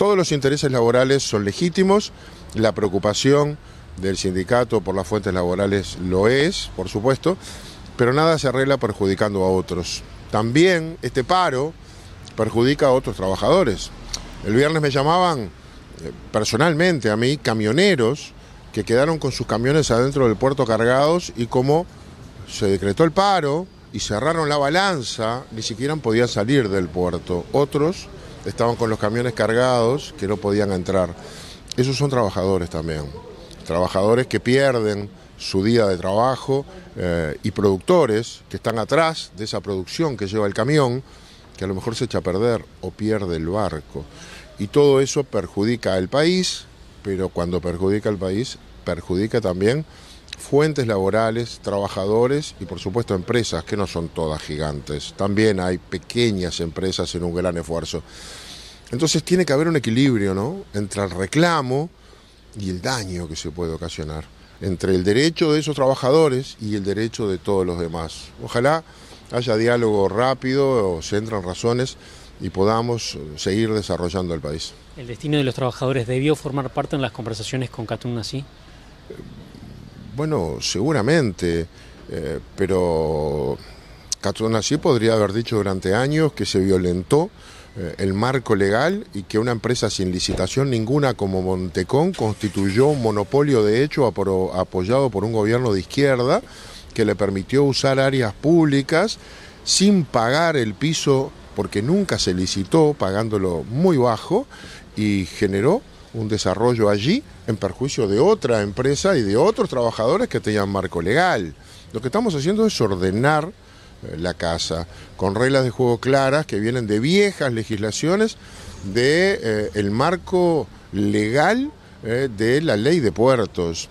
Todos los intereses laborales son legítimos, la preocupación del sindicato por las fuentes laborales lo es, por supuesto, pero nada se arregla perjudicando a otros. También este paro perjudica a otros trabajadores. El viernes me llamaban eh, personalmente a mí camioneros que quedaron con sus camiones adentro del puerto cargados y como se decretó el paro y cerraron la balanza, ni siquiera podían salir del puerto. Otros estaban con los camiones cargados que no podían entrar. Esos son trabajadores también, trabajadores que pierden su día de trabajo eh, y productores que están atrás de esa producción que lleva el camión, que a lo mejor se echa a perder o pierde el barco. Y todo eso perjudica al país, pero cuando perjudica al país, perjudica también fuentes laborales, trabajadores y por supuesto empresas, que no son todas gigantes. También hay pequeñas empresas en un gran esfuerzo. Entonces tiene que haber un equilibrio ¿no? entre el reclamo y el daño que se puede ocasionar, entre el derecho de esos trabajadores y el derecho de todos los demás. Ojalá haya diálogo rápido, o se entran razones y podamos seguir desarrollando el país. ¿El destino de los trabajadores debió formar parte en las conversaciones con Catún así? Bueno, seguramente, eh, pero sí podría haber dicho durante años que se violentó eh, el marco legal y que una empresa sin licitación ninguna como Montecón constituyó un monopolio de hecho apoyado por un gobierno de izquierda que le permitió usar áreas públicas sin pagar el piso porque nunca se licitó, pagándolo muy bajo, y generó un desarrollo allí en perjuicio de otra empresa y de otros trabajadores que tenían marco legal. Lo que estamos haciendo es ordenar eh, la casa con reglas de juego claras que vienen de viejas legislaciones de eh, el marco legal eh, de la ley de puertos.